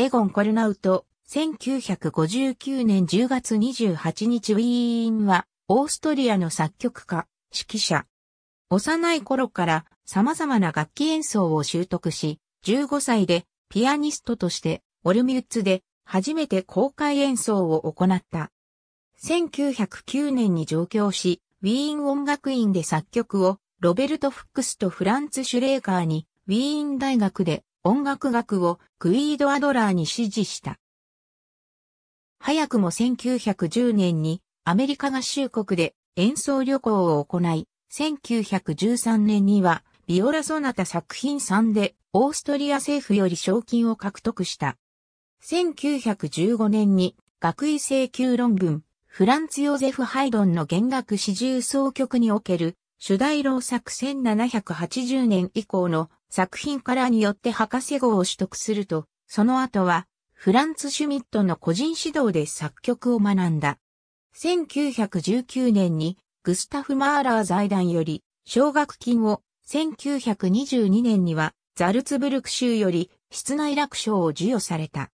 エゴン・コルナウト、1959年10月28日ウィーンは、オーストリアの作曲家、指揮者。幼い頃から様々な楽器演奏を習得し、15歳でピアニストとしてオルミュッツで初めて公開演奏を行った。1909年に上京し、ウィーン音楽院で作曲をロベルト・フックスとフランツ・シュレーカーにウィーン大学で音楽学をクイード・アドラーに指示した。早くも1910年にアメリカ合衆国で演奏旅行を行い、1913年にはビオラソナタ作品3でオーストリア政府より賞金を獲得した。1915年に学位請求論文フランツ・ヨゼフ・ハイドンの弦楽四重奏曲における主題老作1780年以降の作品からによって博士号を取得すると、その後は、フランツ・シュミットの個人指導で作曲を学んだ。1919年に、グスタフ・マーラー財団より、奨学金を、1922年には、ザルツブルク州より、室内楽章を授与された。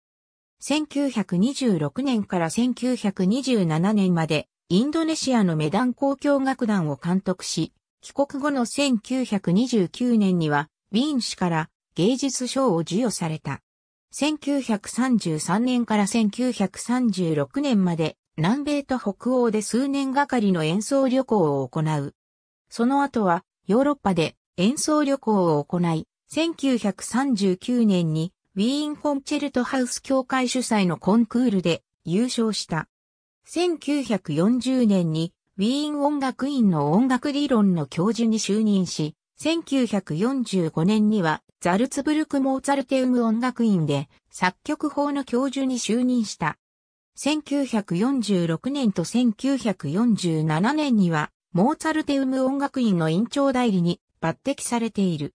1926年から1927年まで、インドネシアのメダン交響楽団を監督し、帰国後の1929年には、ウィーン市から芸術賞を授与された。1933年から1936年まで南米と北欧で数年がかりの演奏旅行を行う。その後はヨーロッパで演奏旅行を行い、1939年にウィーンコンチェルトハウス協会主催のコンクールで優勝した。1940年にウィーン音楽院の音楽理論の教授に就任し、1945年にはザルツブルク・モーツァルテウム音楽院で作曲法の教授に就任した。1946年と1947年にはモーツァルテウム音楽院の院長代理に抜擢されている。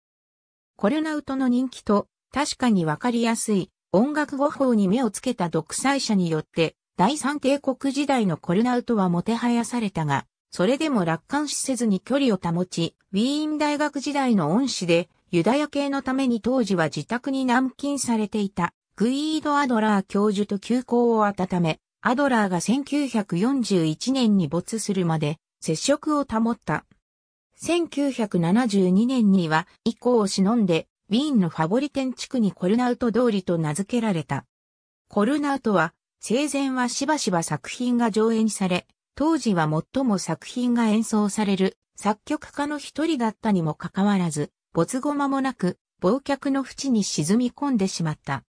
コルナウトの人気と確かにわかりやすい音楽語法に目をつけた独裁者によって第三帝国時代のコルナウトはもてはやされたが、それでも楽観視せずに距離を保ち、ウィーン大学時代の恩師で、ユダヤ系のために当時は自宅に軟禁されていた、グイード・アドラー教授と休校を温め、アドラーが1941年に没するまで、接触を保った。1972年には、以降を忍んで、ウィーンのファボリテン地区にコルナウト通りと名付けられた。コルナウトは、生前はしばしば作品が上演され、当時は最も作品が演奏される作曲家の一人だったにもかかわらず、没後間もなく、忘却の淵に沈み込んでしまった。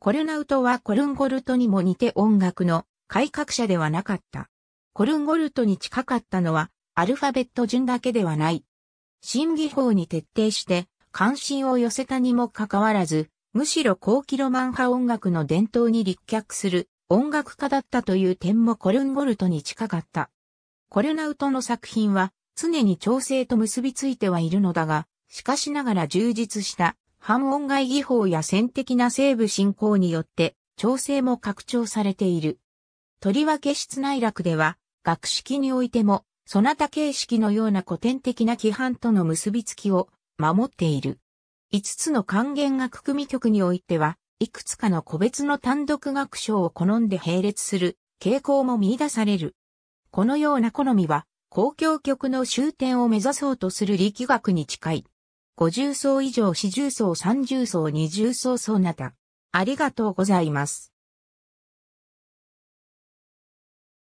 コルナウトはコルンゴルトにも似て音楽の改革者ではなかった。コルンゴルトに近かったのはアルファベット順だけではない。審議法に徹底して関心を寄せたにもかかわらず、むしろ高キロマン派音楽の伝統に立脚する音楽家だったという点もコルンゴルトに近かった。コルナウトの作品は常に調整と結びついてはいるのだが、しかしながら充実した半音外技法や線的な西部進行によって調整も拡張されている。とりわけ室内楽では学式においてもそなた形式のような古典的な規範との結びつきを守っている。5つの還元楽組曲においては、いくつかの個別の単独学章を好んで並列する傾向も見出される。このような好みは、公共局の終点を目指そうとする力学に近い。50層以上40層30層20層そなた。ありがとうございます。